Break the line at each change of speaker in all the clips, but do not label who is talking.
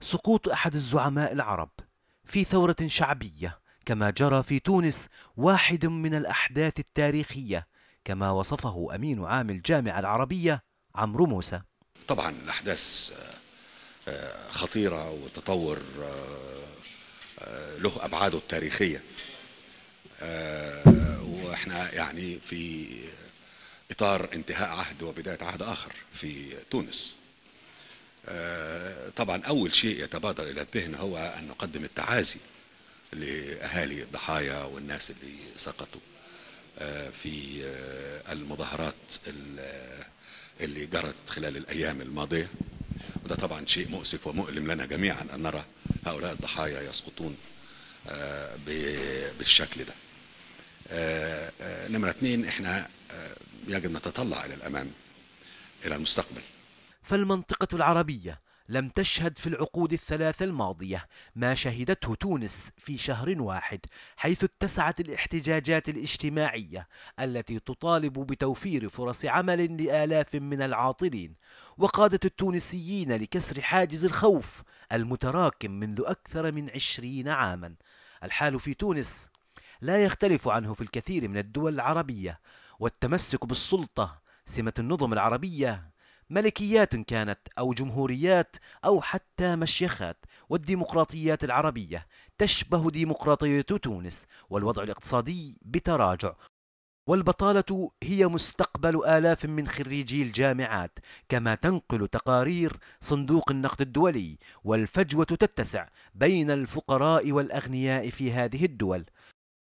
سقوط أحد الزعماء العرب في ثورة شعبية كما جرى في تونس واحد من الأحداث التاريخية كما
وصفه
أمين عام الجامعة العربية عمرو موسى
طبعا الأحداث آه، آه، خطيرة والتطور آه، له أبعاده التاريخية وإحنا يعني في إطار انتهاء عهد وبداية عهد آخر في تونس آه، طبعا أول شيء يتبادر إلى الذهن هو أن نقدم التعازي لأهالي الضحايا والناس اللي سقطوا آه، في آه، المظاهرات اللي جرت خلال الأيام الماضية وده طبعا شيء مؤسف ومؤلم لنا جميعا أن نرى هؤلاء الضحايا يسقطون بالشكل ده نمرة اثنين احنا يجب نتطلع إلى الأمام إلى المستقبل
فالمنطقة العربية لم تشهد في العقود الثلاثة الماضية ما شهدته تونس في شهر واحد حيث اتسعت الاحتجاجات الاجتماعية التي تطالب بتوفير فرص عمل لآلاف من العاطلين وقادة التونسيين لكسر حاجز الخوف المتراكم منذ أكثر من عشرين عاما الحال في تونس لا يختلف عنه في الكثير من الدول العربية والتمسك بالسلطة سمة النظم العربية ملكيات كانت أو جمهوريات أو حتى مشيخات والديمقراطيات العربية تشبه ديمقراطية تونس والوضع الاقتصادي بتراجع والبطالة هي مستقبل آلاف من خريجي الجامعات كما تنقل تقارير صندوق النقد الدولي والفجوة تتسع بين الفقراء والأغنياء في هذه الدول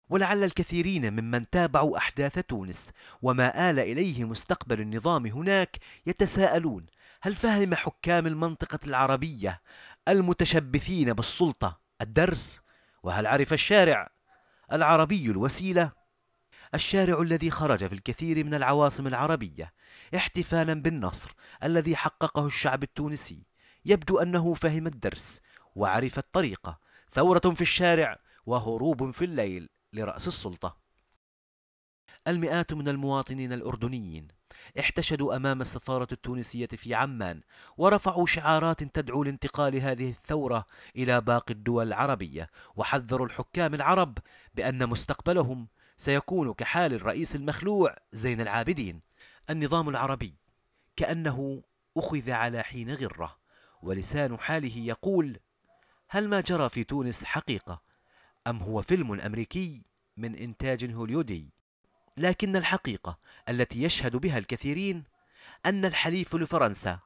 ولعل الكثيرين ممن تابعوا أحداث تونس وما آل إليه مستقبل النظام هناك يتساءلون هل فهم حكام المنطقة العربية المتشبثين بالسلطة الدرس؟ وهل عرف الشارع؟ العربي الوسيلة؟ الشارع الذي خرج في الكثير من العواصم العربية احتفالا بالنصر الذي حققه الشعب التونسي يبدو أنه فهم الدرس وعرف الطريقة ثورة في الشارع وهروب في الليل لرأس السلطة المئات من المواطنين الأردنيين احتشدوا أمام السفارة التونسية في عمان ورفعوا شعارات تدعو لانتقال هذه الثورة إلى باقي الدول العربية وحذروا الحكام العرب بأن مستقبلهم سيكون كحال الرئيس المخلوع زين العابدين النظام العربي كأنه أخذ على حين غرة ولسان حاله يقول هل ما جرى في تونس حقيقة أم هو فيلم أمريكي من إنتاج هوليودي لكن الحقيقة التي يشهد بها الكثيرين أن الحليف لفرنسا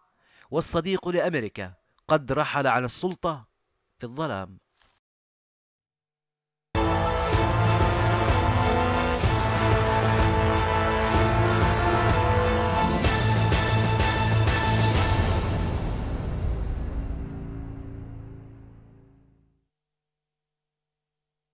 والصديق لأمريكا قد رحل عن السلطة في الظلام